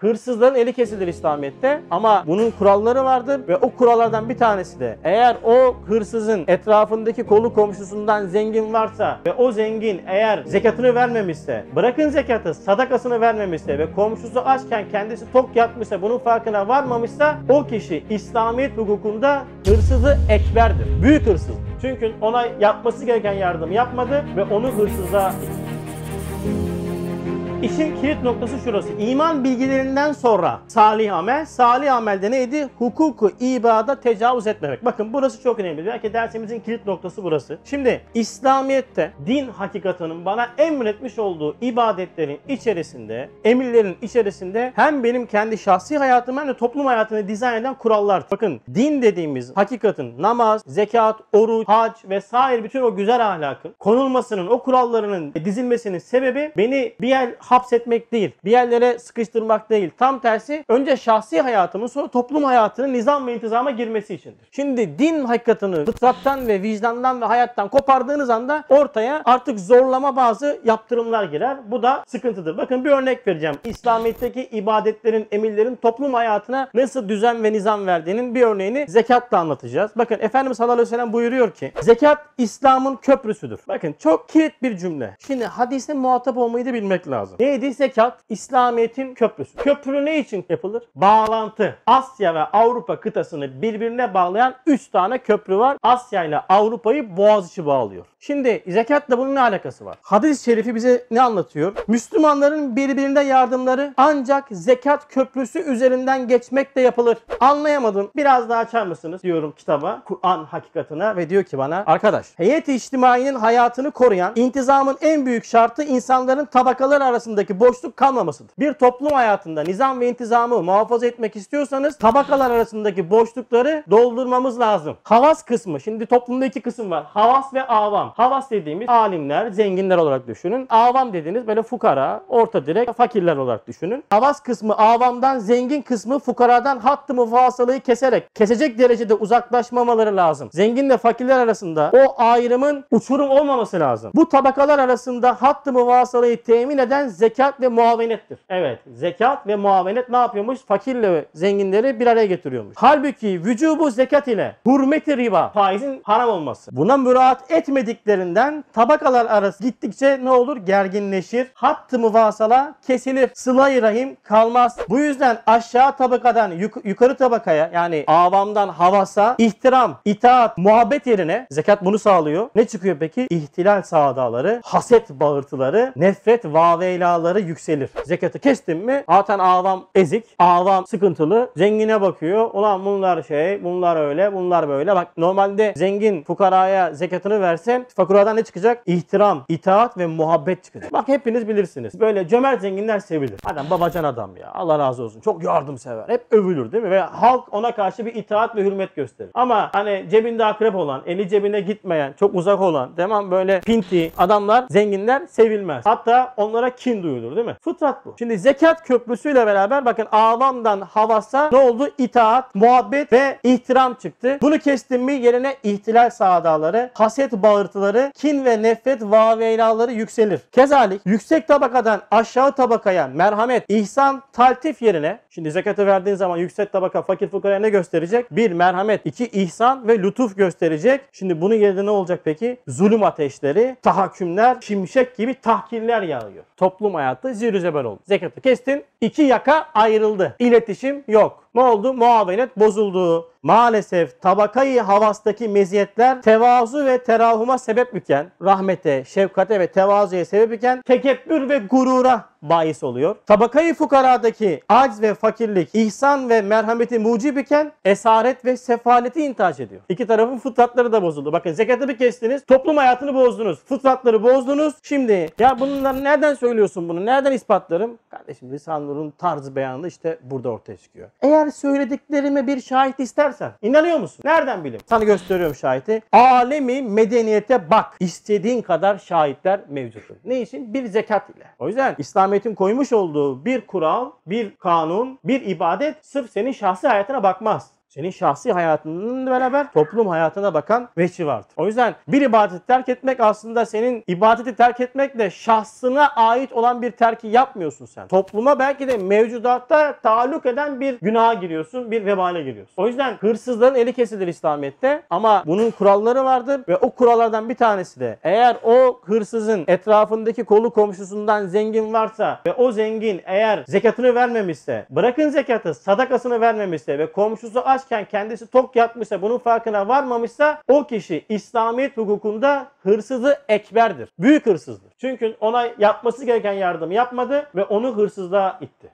Hırsızların eli kesilir İslamiyet'te ama bunun kuralları vardır ve o kurallardan bir tanesi de eğer o hırsızın etrafındaki kolu komşusundan zengin varsa ve o zengin eğer zekatını vermemişse, bırakın zekatı sadakasını vermemişse ve komşusu açken kendisi tok yatmışsa bunun farkına varmamışsa o kişi İslamiyet hukukunda hırsızı ekberdir. Büyük hırsız. Çünkü ona yapması gereken yardımı yapmadı ve onu hırsıza İşin kilit noktası şurası. İman bilgilerinden sonra salih amel. Salih amelde neydi? Hukuku ibada tecavüz etmemek. Bakın burası çok önemli. Belki dersimizin kilit noktası burası. Şimdi İslamiyet'te din hakikatının bana emretmiş olduğu ibadetlerin içerisinde, emirlerin içerisinde hem benim kendi şahsi hayatımı hem de toplum hayatını dizayn eden kurallar. Bakın din dediğimiz hakikatin namaz, zekat, oruç, hac vesaire bütün o güzel ahlakın konulmasının, o kurallarının dizilmesinin sebebi beni bir yer hapsetmek değil, bir yerlere sıkıştırmak değil. Tam tersi önce şahsi hayatımın sonra toplum hayatının nizam ve intizama girmesi içindir. Şimdi din hakikatını fıtrattan ve vicdandan ve hayattan kopardığınız anda ortaya artık zorlama bazı yaptırımlar girer. Bu da sıkıntıdır. Bakın bir örnek vereceğim. İslamiyet'teki ibadetlerin, emirlerin toplum hayatına nasıl düzen ve nizam verdiğinin bir örneğini zekatla anlatacağız. Bakın Efendimiz sallallahu aleyhi ve sellem buyuruyor ki zekat İslam'ın köprüsüdür. Bakın çok kilit bir cümle. Şimdi hadise muhatap olmayı da bilmek lazım. Neydi? Zekat İslamiyet'in köprüsü. Köprü ne için yapılır? Bağlantı. Asya ve Avrupa kıtasını birbirine bağlayan 3 tane köprü var. Asya ile Avrupa'yı Boğaziçi bağlıyor. Şimdi zekatla bunun ne alakası var? Hadis-i şerifi bize ne anlatıyor? Müslümanların birbirine yardımları ancak zekat köprüsü üzerinden geçmekle yapılır. Anlayamadım. Biraz daha açar mısınız? Diyorum kitaba, Kur'an hakikatına ve diyor ki bana arkadaş heyet-i içtimainin hayatını koruyan intizamın en büyük şartı insanların tabakalar arasında arasındaki boşluk kalmamasıdır. Bir toplum hayatında nizam ve intizamı muhafaza etmek istiyorsanız tabakalar arasındaki boşlukları doldurmamız lazım. Havas kısmı. Şimdi toplumda iki kısım var. Havas ve avam. Havas dediğimiz alimler, zenginler olarak düşünün. Avam dediğiniz böyle fukara, orta direk, fakirler olarak düşünün. Havas kısmı avamdan, zengin kısmı fukaradan hattı mufasalayı keserek, kesecek derecede uzaklaşmamaları lazım. Zenginle fakirler arasında o ayrımın uçurum olmaması lazım. Bu tabakalar arasında hattı mufasalayı temin eden zekat ve muavenettir. Evet zekat ve muavenet ne yapıyormuş? Fakirle zenginleri bir araya getiriyormuş. Halbuki vücubu zekat ile hürmeti riba faizin haram olması. Buna müraat etmediklerinden tabakalar arası gittikçe ne olur? Gerginleşir. Hattı müvasala kesilir. Sıla-i rahim kalmaz. Bu yüzden aşağı tabakadan yuk- yukarı tabakaya yani avamdan havasa ihtiram, itaat, muhabbet yerine zekat bunu sağlıyor. Ne çıkıyor peki? İhtilal sağdaları, haset bağırtıları, nefret vaveyla kiraları yükselir. Zekatı kestim mi zaten ağlam ezik, ağlam sıkıntılı. Zengine bakıyor. Ulan bunlar şey, bunlar öyle, bunlar böyle. Bak normalde zengin fukaraya zekatını versen fakiradan ne çıkacak? İhtiram, itaat ve muhabbet çıkacak. Bak hepiniz bilirsiniz. Böyle cömert zenginler sevilir. Adam babacan adam ya. Allah razı olsun. Çok yardımsever. Hep övülür değil mi? Ve halk ona karşı bir itaat ve hürmet gösterir. Ama hani cebinde akrep olan, eli cebine gitmeyen, çok uzak olan, tamam böyle pinti adamlar, zenginler sevilmez. Hatta onlara kin duyulur değil mi? Fıtrat bu. Şimdi zekat köprüsüyle beraber bakın avamdan havasa ne oldu? İtaat, muhabbet ve ihtiram çıktı. Bunu kestim mi yerine ihtilal sağdaları, haset bağırtıları, kin ve nefret vaveylaları yükselir. Kezalik yüksek tabakadan aşağı tabakaya merhamet, ihsan, taltif yerine şimdi zekatı verdiğin zaman yüksek tabaka fakir fukaraya ne gösterecek? Bir merhamet, iki ihsan ve lütuf gösterecek. Şimdi bunun yerine ne olacak peki? Zulüm ateşleri, tahakkümler, şimşek gibi tahkirler yağıyor. Top toplum hayatı zirüzebel oldu. Zekatı kestin, iki yaka ayrıldı. İletişim yok. Ne oldu? Muavenet bozuldu. Maalesef tabakayı havastaki meziyetler tevazu ve terahuma sebep iken, rahmete, şefkate ve tevazuya sebep iken tekebbür ve gurura bahis oluyor. Tabakayı fukaradaki acz ve fakirlik, ihsan ve merhameti mucib iken esaret ve sefaleti intihac ediyor. İki tarafın fıtratları da bozuldu. Bakın zekatı bir kestiniz, toplum hayatını bozdunuz, fıtratları bozdunuz. Şimdi ya bunları nereden söylüyorsun bunu, nereden ispatlarım? Kardeşim Risale Nur'un tarzı beyanı işte burada ortaya çıkıyor. Eğer eğer söylediklerime bir şahit istersen inanıyor musun? Nereden bileyim? Sana gösteriyorum şahit'i. Alemi medeniyete bak. İstediğin kadar şahitler mevcuttur. Ne için? Bir zekat ile. O yüzden İslamiyet'in koymuş olduğu bir kural, bir kanun, bir ibadet sırf senin şahsi hayatına bakmaz senin şahsi hayatınla beraber toplum hayatına bakan veçi vardır. O yüzden bir ibadeti terk etmek aslında senin ibadeti terk etmekle şahsına ait olan bir terki yapmıyorsun sen. Topluma belki de mevcudatta taalluk eden bir günaha giriyorsun, bir vebale giriyorsun. O yüzden hırsızların eli kesilir İslamiyet'te ama bunun kuralları vardır ve o kurallardan bir tanesi de eğer o hırsızın etrafındaki kolu komşusundan zengin varsa ve o zengin eğer zekatını vermemişse, bırakın zekatı, sadakasını vermemişse ve komşusu aç açken kendisi tok yatmışsa bunun farkına varmamışsa o kişi İslamiyet hukukunda hırsızı ekberdir. Büyük hırsızdır. Çünkü ona yapması gereken yardımı yapmadı ve onu hırsızlığa itti.